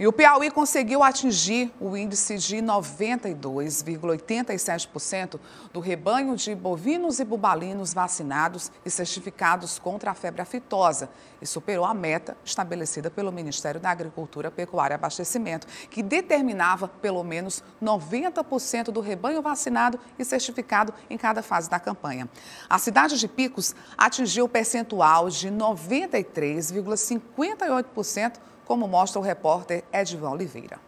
E o Piauí conseguiu atingir o índice de 92,87% do rebanho de bovinos e bubalinos vacinados e certificados contra a febre aftosa e superou a meta estabelecida pelo Ministério da Agricultura, Pecuária e Abastecimento, que determinava pelo menos 90% do rebanho vacinado e certificado em cada fase da campanha. A cidade de Picos atingiu o percentual de 93,58% como mostra o repórter Edvan Oliveira.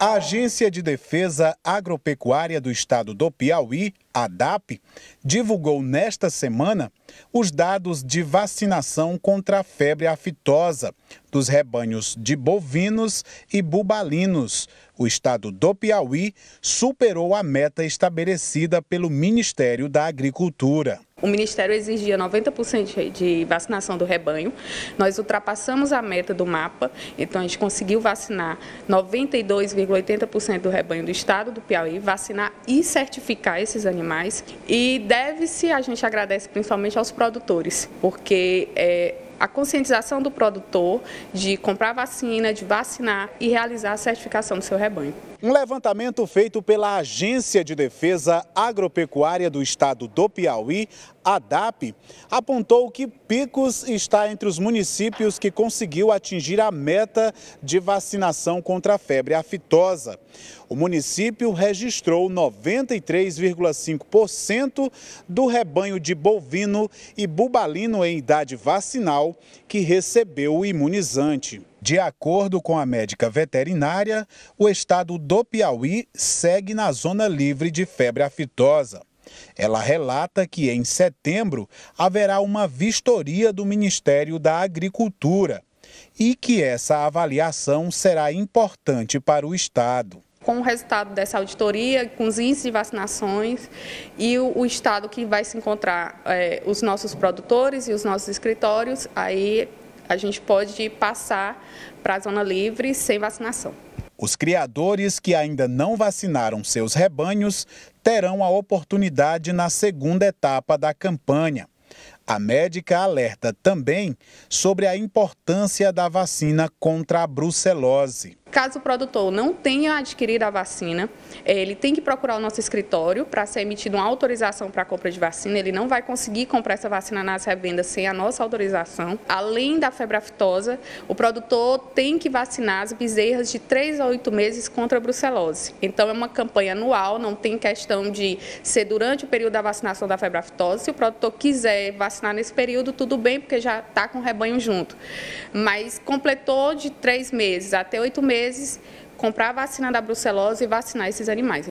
A Agência de Defesa Agropecuária do Estado do Piauí, a DAP, divulgou nesta semana os dados de vacinação contra a febre aftosa dos rebanhos de bovinos e bubalinos. O estado do Piauí superou a meta estabelecida pelo Ministério da Agricultura. O Ministério exigia 90% de vacinação do rebanho. Nós ultrapassamos a meta do mapa, então a gente conseguiu vacinar 92,80% do rebanho do estado do Piauí, vacinar e certificar esses animais. E deve-se, a gente agradece principalmente aos produtores, porque é, a conscientização do produtor de comprar vacina, de vacinar e realizar a certificação do seu rebanho. Um levantamento feito pela Agência de Defesa Agropecuária do Estado do Piauí a DAP, apontou que Picos está entre os municípios que conseguiu atingir a meta de vacinação contra a febre aftosa. O município registrou 93,5% do rebanho de bovino e bubalino em idade vacinal que recebeu o imunizante. De acordo com a médica veterinária, o estado do Piauí segue na zona livre de febre aftosa. Ela relata que em setembro haverá uma vistoria do Ministério da Agricultura e que essa avaliação será importante para o Estado com o resultado dessa auditoria, com os índices de vacinações e o, o estado que vai se encontrar é, os nossos produtores e os nossos escritórios, aí a gente pode passar para a zona livre sem vacinação. Os criadores que ainda não vacinaram seus rebanhos terão a oportunidade na segunda etapa da campanha. A médica alerta também sobre a importância da vacina contra a brucelose. Caso o produtor não tenha adquirido a vacina, é, ele tem que procurar o nosso escritório para ser emitida uma autorização para a compra de vacina. Ele não vai conseguir comprar essa vacina nas revendas sem a nossa autorização. Além da febre aftosa, o produtor tem que vacinar as bezerras de 3 a 8 meses contra a brucelose. Então, é uma campanha anual, não tem questão de ser durante o período da vacinação da febre aftosa. Se o produtor quiser vacinar nesse período, tudo bem, porque já está com o rebanho junto. Mas completou de 3 meses até 8 meses, meses comprar a vacina da brucelose e vacinar esses animais.